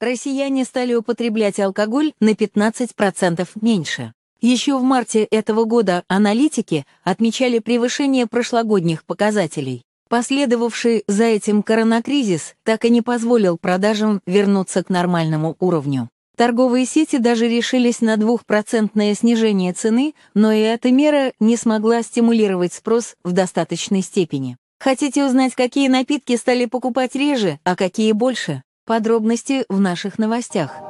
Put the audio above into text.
россияне стали употреблять алкоголь на 15% меньше. Еще в марте этого года аналитики отмечали превышение прошлогодних показателей. Последовавший за этим коронакризис так и не позволил продажам вернуться к нормальному уровню. Торговые сети даже решились на двухпроцентное снижение цены, но и эта мера не смогла стимулировать спрос в достаточной степени. Хотите узнать, какие напитки стали покупать реже, а какие больше? Подробности в наших новостях.